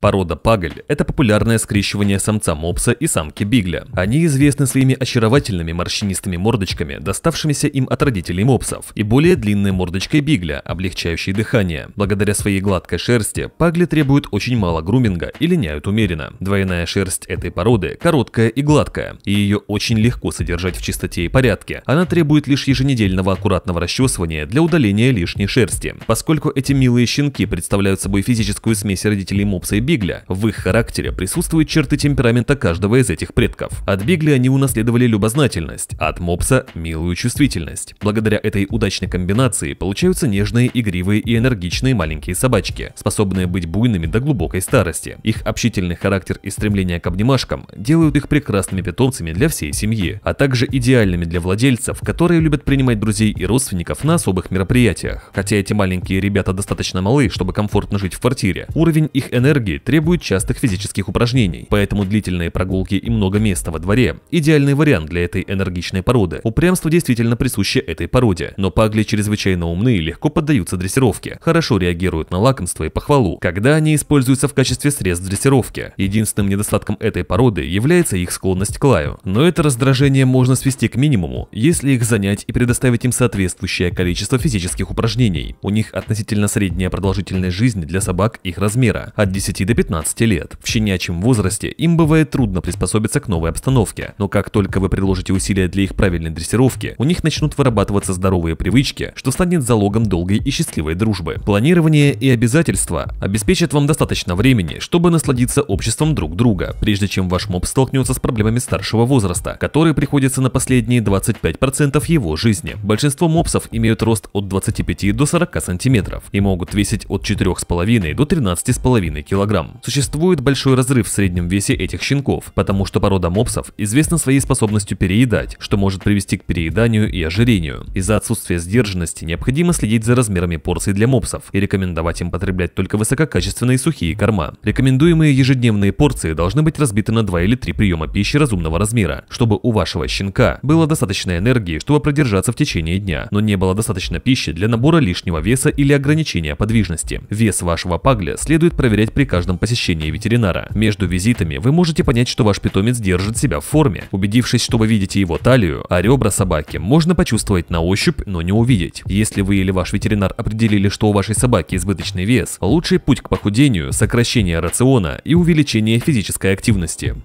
Порода паголь – это популярное скрещивание самца мопса и самки бигля. Они известны своими очаровательными морщинистыми мордочками, доставшимися им от родителей мопсов, и более длинной мордочкой бигля, облегчающей дыхание. Благодаря своей гладкой шерсти пагли требуют очень мало груминга и линяют умеренно. Двойная шерсть этой породы короткая и гладкая, и ее очень легко содержать в чистоте и порядке. Она требует лишь еженедельного аккуратного расчесывания для удаления лишней шерсти. Поскольку эти милые щенки представляют собой физическую смесь родителей мопса и бигля, Бигля. В их характере присутствуют черты темперамента каждого из этих предков. От Бигля они унаследовали любознательность, а от Мопса – милую чувствительность. Благодаря этой удачной комбинации получаются нежные, игривые и энергичные маленькие собачки, способные быть буйными до глубокой старости. Их общительный характер и стремление к обнимашкам делают их прекрасными питомцами для всей семьи, а также идеальными для владельцев, которые любят принимать друзей и родственников на особых мероприятиях. Хотя эти маленькие ребята достаточно малы, чтобы комфортно жить в квартире, уровень их энергии требует частых физических упражнений, поэтому длительные прогулки и много места во дворе – идеальный вариант для этой энергичной породы. Упрямство действительно присуще этой породе, но пагли чрезвычайно умны и легко поддаются дрессировке, хорошо реагируют на лакомство и похвалу, когда они используются в качестве средств дрессировки. Единственным недостатком этой породы является их склонность к лаю, но это раздражение можно свести к минимуму, если их занять и предоставить им соответствующее количество физических упражнений. У них относительно средняя продолжительность жизни для собак их размера – от 10 до до 15 лет. В щенячьем возрасте им бывает трудно приспособиться к новой обстановке, но как только вы приложите усилия для их правильной дрессировки, у них начнут вырабатываться здоровые привычки, что станет залогом долгой и счастливой дружбы. Планирование и обязательства обеспечат вам достаточно времени, чтобы насладиться обществом друг друга, прежде чем ваш моб столкнется с проблемами старшего возраста, которые приходятся на последние 25% его жизни. Большинство мопсов имеют рост от 25 до 40 сантиметров и могут весить от 4,5 до 13,5 килограмм килограмм. Существует большой разрыв в среднем весе этих щенков, потому что порода мопсов известна своей способностью переедать, что может привести к перееданию и ожирению. Из-за отсутствия сдержанности необходимо следить за размерами порций для мопсов и рекомендовать им потреблять только высококачественные сухие корма. Рекомендуемые ежедневные порции должны быть разбиты на 2 или 3 приема пищи разумного размера, чтобы у вашего щенка было достаточно энергии, чтобы продержаться в течение дня, но не было достаточно пищи для набора лишнего веса или ограничения подвижности. Вес вашего пагля следует проверять при каждом каждом посещении ветеринара. Между визитами вы можете понять, что ваш питомец держит себя в форме. Убедившись, что вы видите его талию, а ребра собаки можно почувствовать на ощупь, но не увидеть. Если вы или ваш ветеринар определили, что у вашей собаки избыточный вес, лучший путь к похудению – сокращение рациона и увеличение физической активности.